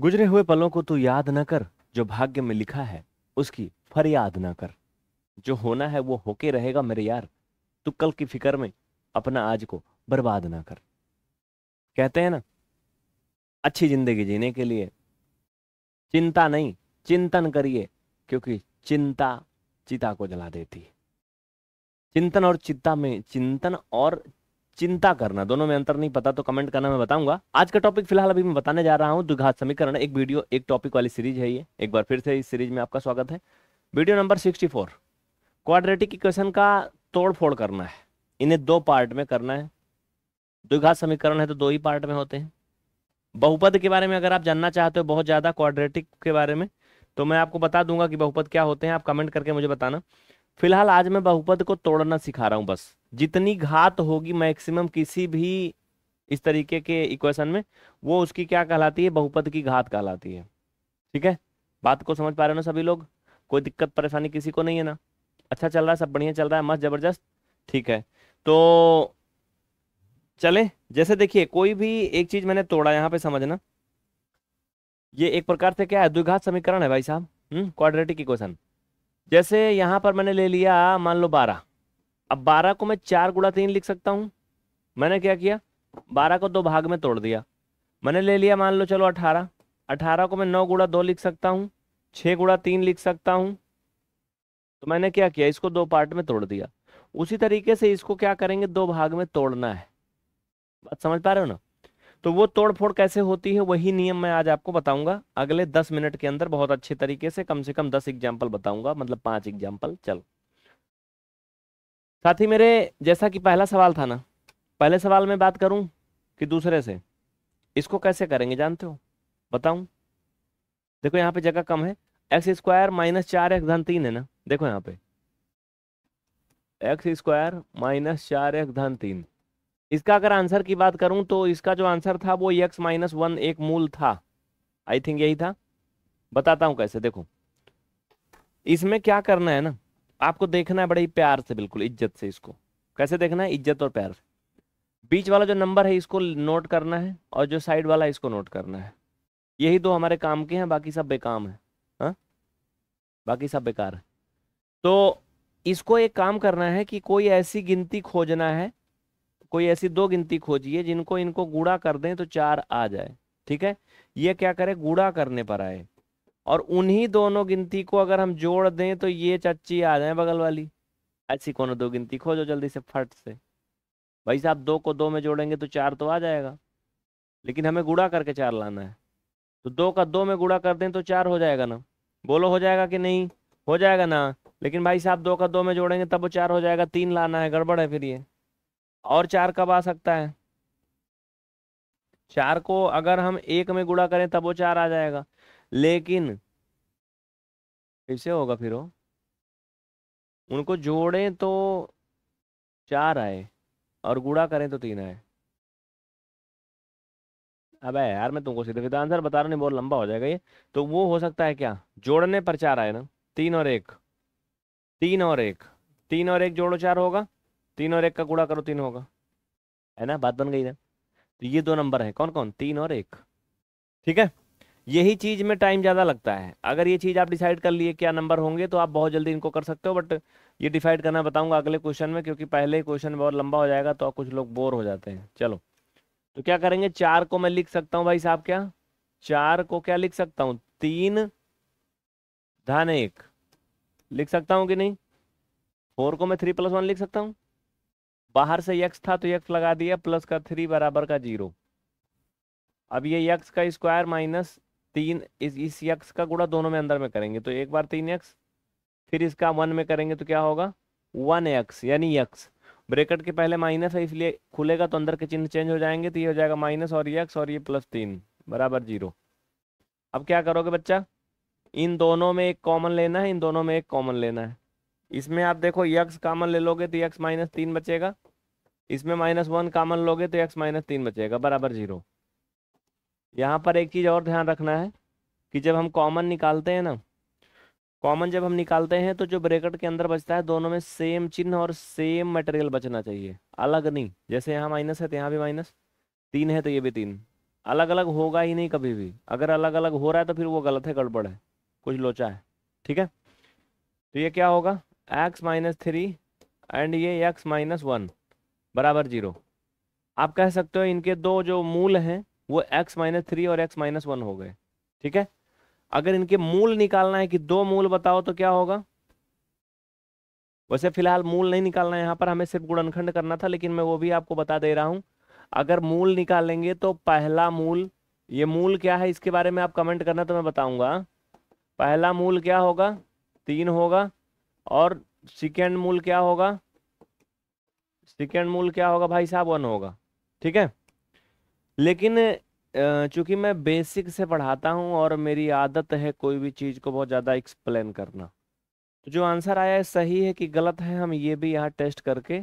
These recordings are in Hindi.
गुजरे हुए पलों को तू याद न कर जो भाग्य में लिखा है उसकी फरियाद न कर जो होना है वो होके रहेगा मेरे यार तू कल की फिक्र में अपना आज को बर्बाद ना कर कहते हैं ना अच्छी जिंदगी जीने के लिए चिंता नहीं चिंतन करिए क्योंकि चिंता चिता को जला देती है चिंतन और चिंता में चिंतन और चिंता करना दोनों में अंतर नहीं पता तो कमेंट करना मैं बताऊंगा आज का टॉपिक फिलहाल अभी मैं बताने जा रहा हूँ दुघात समीकरण एक वीडियो एक टॉपिक वाली सीरीज है ये एक बार फिर से इस सीरीज में आपका स्वागत है video number sixty four quadratic equation का तोड़फोड़ करना है इन्हें दो पार्ट में करना है दुघात समीकरण है तो दो ही पार्ट में होते हैं बहुपद के बारे में अगर आप जानना चाहते हो बहुत ज़्यादा क्वाड्रेटिक के बारे में तो मैं आपको बता दूंगा कि बहुपद क्या होते हैं आप कमेंट करके मुझे बताना फिलहाल आज मैं बहुपद को तोड़ना सिखा रहा हूं बस जितनी घात होगी मैक्सिमम किसी भी इस तरीके के इक्वेशन में वो उसकी क्या कहलाती है बहुपद की घात कहलाती है ठीक है बात को समझ पा रहे हो ना सभी लोग कोई दिक्कत परेशानी किसी को नहीं है ना अच्छा चल रहा है सब बढ़िया चल रहा है मस्त जबरदस्त ठीक है तो चले जैसे देखिए कोई भी एक चीज मैंने तोड़ा यहाँ पे समझना ये एक प्रकार से क्या है द्विघात समीकरण है भाई साहब क्वाड्रेटिक हम्म, इक्वेशन जैसे यहां पर मैंने ले लिया मान लो बारह अब बारह को मैं चार गुड़ा तीन लिख सकता हूं मैंने क्या किया बारह को दो भाग में तोड़ दिया मैंने ले लिया मान लो चलो अठारह अठारह को मैं नौ गुड़ा दो लिख सकता हूँ छः गुड़ा तीन लिख सकता हूँ तो मैंने क्या किया इसको दो पार्ट में तोड़ दिया उसी तरीके से इसको क्या करेंगे दो भाग में तोड़ना है बात समझ पा रहे हो ना तो वो तोड़फोड़ कैसे होती है वही नियम मैं आज आपको बताऊंगा अगले दस मिनट के अंदर बहुत अच्छे तरीके से कम से कम दस एग्जाम्पल बताऊंगा मतलब पांच एग्जाम्पल चलो साथ मेरे जैसा कि पहला सवाल था ना पहले सवाल में बात करूं कि दूसरे से इसको कैसे करेंगे जानते हो बताऊं देखो यहाँ पे जगह कम है एक्स स्क्वायर माइनस चार एक्स धन तीन है ना देखो यहाँ पे एक्स स्क्वायर माइनस चार एक्स धन तीन इसका अगर आंसर की बात करूं तो इसका जो आंसर था वो यक्स माइनस वन एक मूल था आई थिंक यही था बताता हूं कैसे देखो इसमें क्या करना है ना आपको देखना है बड़े प्यार से बिल्कुल इज्जत से इसको कैसे देखना है इज्जत और प्यार से बीच वाला जो नंबर है इसको नोट करना है और जो साइड वाला इसको नोट करना है यही दो हमारे काम के हैं बाकी सब बेकाम है हा? बाकी सब बेकार है तो इसको एक काम करना है कि कोई ऐसी गिनती खोजना है कोई ऐसी दो गिनती खोजिए जिनको इनको गुड़ा कर दें तो चार आ जाए ठीक है ये क्या करे गुड़ा करने पर आए और उन्हीं दोनों गिनती को अगर हम जोड़ दें तो ये चच्ची आ जाए बगल वाली ऐसी कौन दो गिनती खोजो जल्दी से फट से भाई साहब दो को दो में जोड़ेंगे तो चार तो आ जाएगा लेकिन हमें गुड़ा करके चार लाना है तो दो का दो में गुड़ा कर दें तो चार हो जाएगा ना बोलो हो जाएगा कि नहीं हो जाएगा ना लेकिन भाई साहब दो का दो में जोड़ेंगे तब वो चार हो जाएगा तीन लाना है गड़बड़ है फिर ये और चार कब आ सकता है चार को अगर हम एक में गुणा करें तब वो चार आ जाएगा लेकिन कैसे होगा फिर वो उनको जोड़ें तो चार आए और गुणा करें तो तीन आए अबे यार मैं तुमको सीधे सीधा आंसर बता रहा नहीं बहुत लंबा हो जाएगा ये तो वो हो सकता है क्या जोड़ने पर चार आए ना तीन और एक तीन और एक तीन और एक जोड़ो चार होगा तीन और एक का कूड़ा करो तीन होगा है ना बात बन गई ना तो ये दो नंबर है कौन कौन तीन और एक ठीक है यही चीज में टाइम ज़्यादा लगता है अगर ये चीज़ आप डिसाइड कर लिए क्या नंबर होंगे तो आप बहुत जल्दी इनको कर सकते हो बट ये डिसाइड करना बताऊंगा अगले क्वेश्चन में क्योंकि पहले क्वेश्चन बहुत लंबा हो जाएगा तो कुछ लोग बोर हो जाते हैं चलो तो क्या करेंगे चार को मैं लिख सकता हूँ भाई साहब क्या चार को क्या लिख सकता हूँ तीन धन एक लिख सकता हूँ कि नहीं फोर को मैं थ्री प्लस वन लिख सकता हूँ बाहर से यक्स था तो यक्स लगा दिया प्लस का थ्री बराबर का जीरो अब ये यक्स का स्क्वायर माइनस तीन इस इस यक्स का गुड़ा दोनों में अंदर में करेंगे तो एक बार तीन यक्स फिर इसका वन में करेंगे तो क्या होगा वन एक्स यानी यक्स ब्रेकेट के पहले माइनस है इसलिए खुलेगा तो अंदर के चिन्ह चेंज हो जाएंगे तो ये हो जाएगा माइनस और यक्स और ये प्लस तीन बराबर जीरो अब क्या करोगे बच्चा इन दोनों में एक कॉमन लेना है इन दोनों में एक कॉमन लेना है इसमें आप देखो यक्स कामन ले लोगे तो यक्स माइनस तीन बचेगा इसमें माइनस वन कामन लोगे तो यक्स माइनस तीन बचेगा बराबर जीरो यहाँ पर एक चीज़ और ध्यान रखना है कि जब हम कॉमन निकालते हैं ना कॉमन जब हम निकालते हैं तो जो ब्रेकेट के अंदर बचता है दोनों में सेम चिन्ह और सेम मटेरियल बचना चाहिए अलग नहीं जैसे यहाँ माइनस है तो यहाँ भी माइनस तीन है तो ये भी तीन अलग अलग होगा ही नहीं कभी भी अगर अलग अलग हो रहा है तो फिर वो गलत है गड़बड़ है कुछ लोचा है ठीक है तो ये क्या होगा एक्स माइनस थ्री एंड ये एक्स माइनस वन बराबर जीरो आप कह सकते हो इनके दो जो मूल हैं वो एक्स माइनस थ्री और एक्स माइनस वन हो गए ठीक है अगर इनके मूल निकालना है कि दो मूल बताओ तो क्या होगा वैसे फिलहाल मूल नहीं निकालना है यहाँ पर हमें सिर्फ गुणनखंड करना था लेकिन मैं वो भी आपको बता दे रहा हूँ अगर मूल निकालेंगे तो पहला मूल ये मूल क्या है इसके बारे में आप कमेंट करना तो मैं बताऊंगा पहला मूल क्या होगा तीन होगा और सिकेंड मूल क्या होगा सिकेंड मूल क्या होगा भाई साहब वन होगा ठीक है लेकिन चूंकि मैं बेसिक से पढ़ाता हूँ और मेरी आदत है कोई भी चीज़ को बहुत ज़्यादा एक्सप्लेन करना तो जो आंसर आया है सही है कि गलत है हम ये भी यहाँ टेस्ट करके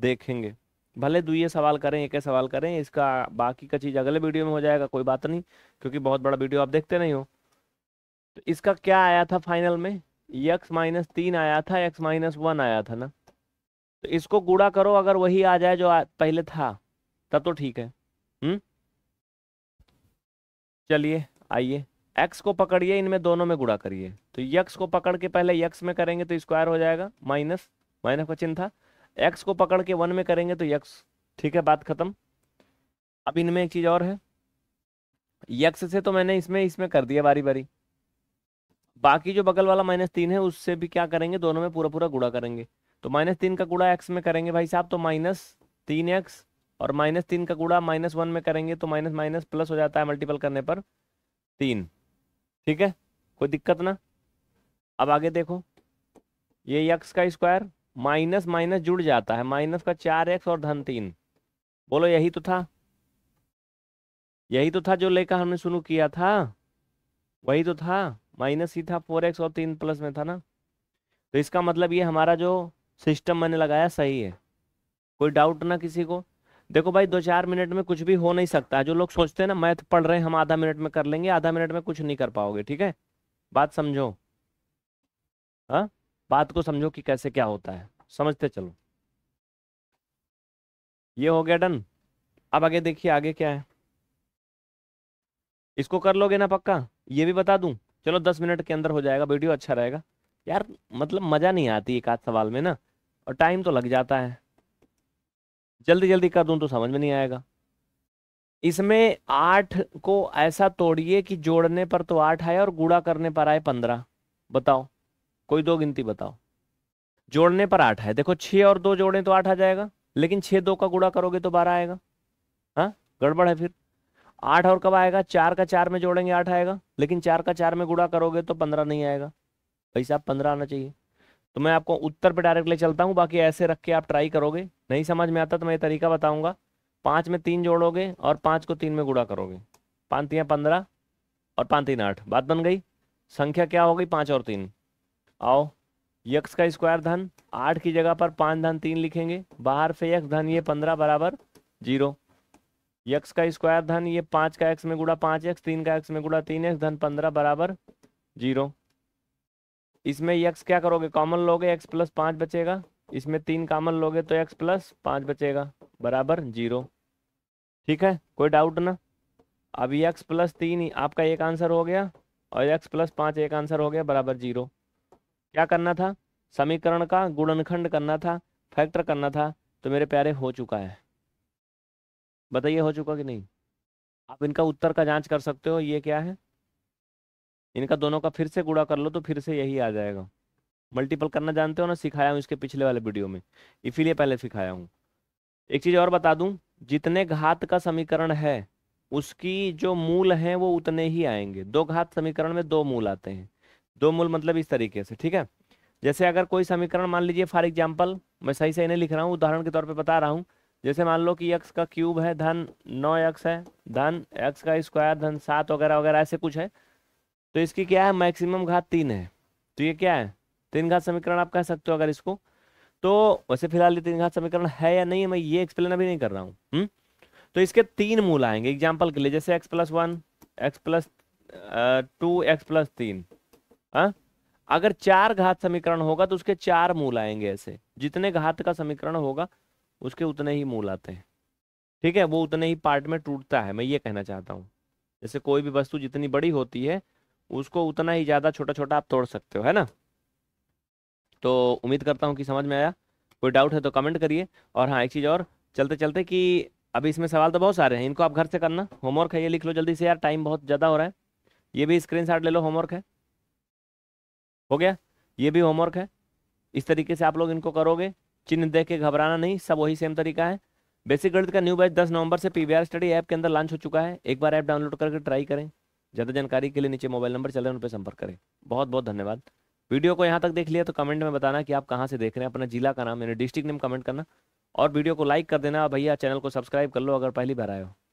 देखेंगे भले दुए सवाल करें एक सवाल करें इसका बाकी का चीज़ अगले वीडियो में हो जाएगा कोई बात नहीं क्योंकि बहुत बड़ा वीडियो आप देखते नहीं हो तो इसका क्या आया था फाइनल में यक्स माइनस तीन आया था एक्स माइनस वन आया था ना तो इसको गुड़ा करो अगर वही आ जाए जो आ, पहले था तब तो ठीक है हम्म? चलिए आइए एक्स को पकड़िए इनमें दोनों में गुड़ा करिए तो यक्स को पकड़ के पहले यक्स में करेंगे तो स्क्वायर हो जाएगा माइनस माइनस का चिन्ह था एक्स को पकड़ के वन में करेंगे तो यक्स ठीक है बात खत्म अब इनमें एक चीज़ और है यक्स से तो मैंने इसमें इसमें कर दिया बारी बारी बाकी जो बगल वाला माइनस तीन है उससे भी क्या करेंगे दोनों में पूरा पूरा गुड़ा करेंगे तो माइनस तीन का गुड़ा एक्स में करेंगे भाई साहब तो माइनस तीन एक्स और माइनस तीन का गुड़ा माइनस वन में करेंगे तो माइनस माइनस प्लस हो जाता है मल्टीपल करने पर तीन ठीक है कोई दिक्कत ना अब आगे देखो ये यक्स का स्क्वायर माइनस माइनस जुड़ जाता है माइनस का चार एक्स और धन तीन बोलो यही तो था यही तो था जो लेकर हमने शुरू किया था वही तो था माइनस ही था फोर एक्स और तीन प्लस में था ना तो इसका मतलब ये हमारा जो सिस्टम मैंने लगाया सही है कोई डाउट ना किसी को देखो भाई दो चार मिनट में कुछ भी हो नहीं सकता जो लोग सोचते हैं ना मैथ पढ़ रहे हैं हम आधा मिनट में कर लेंगे आधा मिनट में कुछ नहीं कर पाओगे ठीक है बात समझो हाँ बात को समझो कि कैसे क्या होता है समझते चलो ये हो गया डन अब आगे देखिए आगे क्या है इसको कर लोगे ना पक्का ये भी बता दूं चलो दस मिनट के अंदर हो जाएगा वीडियो अच्छा रहेगा यार मतलब मज़ा नहीं आती एक आध सवाल में ना और टाइम तो लग जाता है जल्दी जल्दी कर दूं तो समझ में नहीं आएगा इसमें आठ को ऐसा तोड़िए कि जोड़ने पर तो आठ आए और गुड़ा करने पर आए पंद्रह बताओ कोई दो गिनती बताओ जोड़ने पर आठ है देखो छः और दो जोड़ें तो आठ आ जाएगा लेकिन छः दो का गुड़ा करोगे तो बारह आएगा हाँ गड़बड़ है फिर आठ और कब आएगा चार का चार में जोड़ेंगे आठ आएगा लेकिन चार का चार में गुड़ा करोगे तो पंद्रह नहीं आएगा भाई साहब पंद्रह आना चाहिए तो मैं आपको उत्तर पे डायरेक्ट ले चलता हूँ बाकी ऐसे रख के आप ट्राई करोगे नहीं समझ में आता तो मैं ये तरीका बताऊंगा पाँच में तीन जोड़ोगे और पाँच को तीन में गुड़ा करोगे पाँच तीन पंद्रह और पाँच तीन आठ बात बन गई संख्या क्या हो गई पाँच और तीन आओ यक्स का स्क्वायर धन आठ की जगह पर पाँच धन तीन लिखेंगे बाहर से यक्स धन ये पंद्रह बराबर जीरो यक्स का स्क्वायर धन ये पांच का एक्स में गुड़ा पांच एक्स तीन का एक्स में गुड़ा तीन एक्स धन पंद्रह बराबर जीरो इसमें यक्स क्या करोगे कॉमन लोगे एक्स प्लस पांच बचेगा इसमें तीन कॉमन लोगे तो एक्स प्लस पांच बचेगा बराबर जीरो ठीक है कोई डाउट ना अब यक्स प्लस तीन आपका एक आंसर हो गया और एक्स प्लस पांच एक आंसर हो गया बराबर जीरो क्या करना था समीकरण का गुणनखंड करना था फैक्टर करना था तो मेरे प्यारे हो चुका है बताइए हो चुका कि नहीं आप इनका उत्तर का जांच कर सकते हो ये क्या है इनका दोनों का फिर से गुड़ा कर लो तो फिर से यही आ जाएगा मल्टीपल करना जानते हो ना सिखाया हूँ इसके पिछले वाले वीडियो में इसीलिए पहले सिखाया हूँ एक चीज़ और बता दूँ जितने घात का समीकरण है उसकी जो मूल हैं वो उतने ही आएंगे दो घात समीकरण में दो मूल आते हैं दो मूल मतलब इस तरीके से ठीक है जैसे अगर कोई समीकरण मान लीजिए फॉर एग्जाम्पल मैं सही सही नहीं लिख रहा हूँ उदाहरण के तौर पर बता रहा हूँ जैसे मान लो कि यक्स का क्यूब है धन नौ यक्स है धन यक्स का स्क्वायर धन सात वगैरह वगैरह ऐसे कुछ है तो इसकी क्या है मैक्सिमम घात तीन है तो ये क्या है तीन घात समीकरण आप कह सकते हो अगर इसको तो वैसे फिलहाल ये तीन घात समीकरण है या नहीं मैं ये एक्सप्लेन अभी नहीं कर रहा हूँ हम्म? तो इसके तीन मूल आएंगे एग्जाम्पल के लिए जैसे x plus one x plus two x plus तीन हाँ? अगर चार घात समीकरण होगा तो उसके चार मूल आएंगे ऐसे जितने घात का समीकरण होगा उसके उतने ही मूल आते हैं ठीक है वो उतने ही पार्ट में टूटता है मैं ये कहना चाहता हूँ जैसे कोई भी वस्तु जितनी बड़ी होती है उसको उतना ही ज़्यादा छोटा छोटा आप तोड़ सकते हो है ना तो उम्मीद करता हूँ कि समझ में आया कोई डाउट है तो कमेंट करिए और हाँ एक चीज़ और चलते चलते कि अभी इसमें सवाल तो बहुत सारे हैं इनको आप घर से करना होमवर्क है ये लिख लो जल्दी से यार टाइम बहुत ज़्यादा हो रहा है ये भी स्क्रीन ले लो होमवर्क है हो गया ये भी होमवर्क है इस तरीके से आप लोग इनको करोगे चिन्ह देख के घबराना नहीं सब वही सेम तरीका है बेसिक गणित का न्यू बैच 10 नवंबर से पीवीआर स्टडी ऐप के अंदर लॉन्च हो चुका है एक बार ऐप डाउनलोड करके ट्राई करें ज़्यादा जानकारी के लिए नीचे मोबाइल नंबर चल रहे उन पर संपर्क करें बहुत बहुत धन्यवाद वीडियो को यहाँ तक देख लिया तो कमेंट में बताना कि आप कहाँ से देख रहे हैं अपना जिला का नाम यानी डिस्ट्रिक्ट नेम कमेंट करना और वीडियो को लाइक कर देना भैया चैनल को सब्सक्राइब कर लो अगर पहली बार आए हो